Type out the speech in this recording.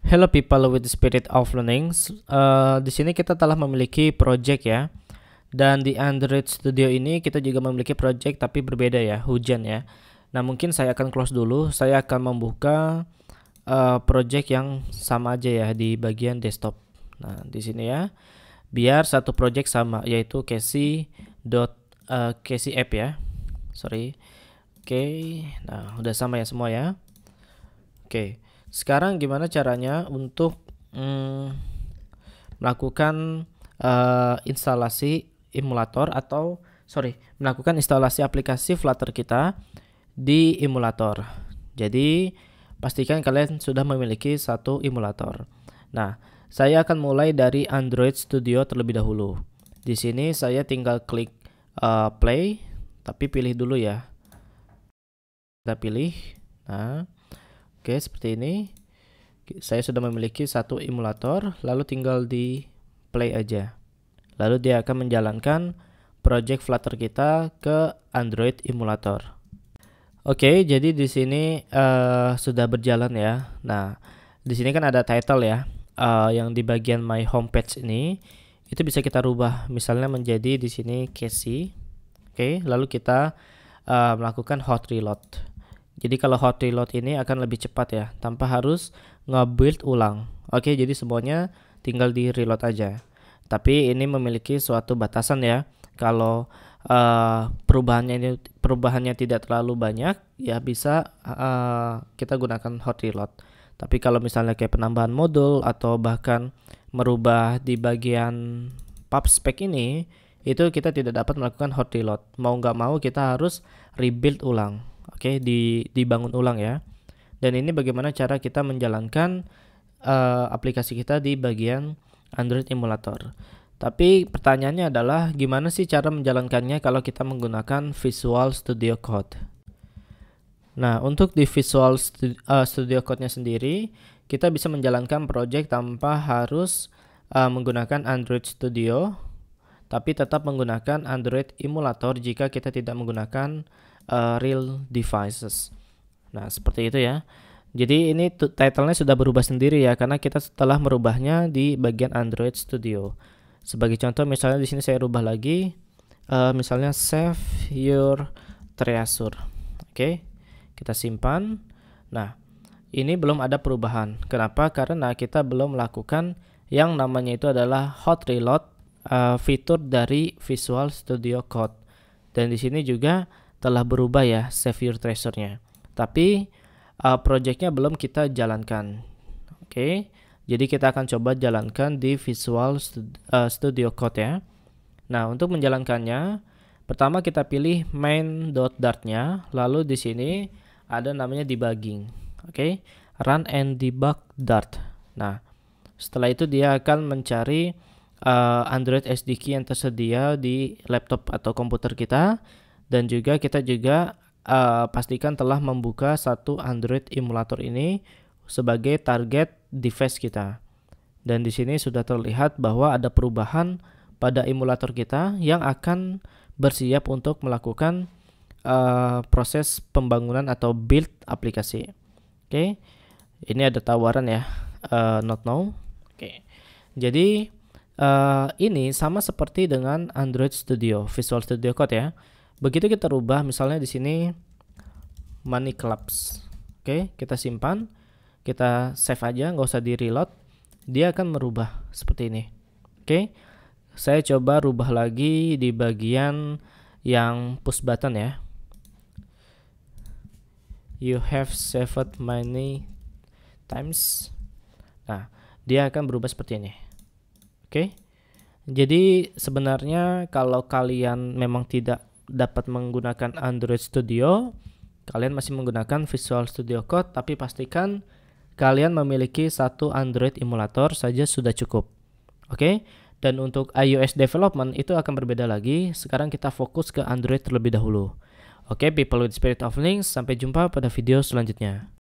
Hello people with the spirit of learning. Uh, di sini kita telah memiliki project ya. Dan di Android Studio ini kita juga memiliki project tapi berbeda ya, hujan ya. Nah, mungkin saya akan close dulu. Saya akan membuka uh, project yang sama aja ya di bagian desktop. Nah, di sini ya. Biar satu project sama yaitu casey.com uh, Casey app ya sorry oke okay. nah udah sama ya semua ya oke okay. sekarang gimana caranya untuk mm, melakukan uh, instalasi emulator atau sorry melakukan instalasi aplikasi Flutter kita di emulator jadi pastikan kalian sudah memiliki satu emulator nah saya akan mulai dari Android Studio terlebih dahulu di sini saya tinggal klik uh, play tapi pilih dulu ya kita pilih nah oke seperti ini saya sudah memiliki satu emulator lalu tinggal di play aja lalu dia akan menjalankan project Flutter kita ke Android emulator oke jadi di sini uh, sudah berjalan ya nah di sini kan ada title ya uh, yang di bagian my homepage ini itu bisa kita rubah misalnya menjadi di sini Casey oke okay, lalu kita uh, melakukan hot reload jadi kalau hot reload ini akan lebih cepat ya tanpa harus nge-build ulang oke okay, jadi semuanya tinggal di reload aja tapi ini memiliki suatu batasan ya kalau uh, perubahannya ini perubahannya tidak terlalu banyak ya bisa uh, kita gunakan hot reload tapi kalau misalnya kayak penambahan modul atau bahkan merubah di bagian pub spec ini itu kita tidak dapat melakukan hot reload. Mau nggak mau kita harus rebuild ulang. Oke, okay? di dibangun ulang ya. Dan ini bagaimana cara kita menjalankan uh, aplikasi kita di bagian Android emulator. Tapi pertanyaannya adalah gimana sih cara menjalankannya kalau kita menggunakan Visual Studio Code? Nah, untuk di Visual Studio, eh, Studio Code-nya sendiri, kita bisa menjalankan project tanpa harus uh, menggunakan Android Studio tapi tetap menggunakan Android emulator jika kita tidak menggunakan uh, real devices. Nah, seperti itu ya. Jadi ini titlenya sudah berubah sendiri ya karena kita setelah merubahnya di bagian Android Studio. Sebagai contoh misalnya di sini saya rubah lagi uh, misalnya save your treasure. Oke. Okay. Kita simpan. Nah, ini belum ada perubahan. Kenapa? Karena kita belum melakukan yang namanya itu adalah hot reload uh, fitur dari Visual Studio Code. Dan di sini juga telah berubah ya save your treasure-nya. Tapi uh, project-nya belum kita jalankan. Oke. Okay? Jadi kita akan coba jalankan di Visual Studio, uh, eh, Studio Code ya. Nah, untuk menjalankannya, pertama kita pilih main.dart-nya, lalu di sini ada namanya debugging oke okay? run and debug dart nah setelah itu dia akan mencari uh, Android SDK yang tersedia di laptop atau komputer kita dan juga kita juga uh, pastikan telah membuka satu Android emulator ini sebagai target device kita dan di sini sudah terlihat bahwa ada perubahan pada emulator kita yang akan bersiap untuk melakukan uh, proses pembangunan atau build aplikasi. Oke. Ini ada tawaran ya. Uh, not now. Oke. Jadi uh, ini sama seperti dengan Android Studio, Visual Studio Code ya. Begitu kita rubah misalnya di sini money clubs. Oke, kita simpan, kita save aja, nggak usah di reload. Dia akan merubah seperti ini. Oke. Saya coba rubah lagi di bagian yang push button ya you have saved many times nah dia akan berubah seperti ini oke okay? jadi sebenarnya kalau kalian memang tidak dapat menggunakan Android Studio kalian masih menggunakan Visual Studio Code tapi pastikan kalian memiliki satu Android emulator saja sudah cukup oke okay? dan untuk iOS development itu akan berbeda lagi sekarang kita fokus ke Android terlebih dahulu Oke, okay, people with spirit of links, sampai jumpa pada video selanjutnya.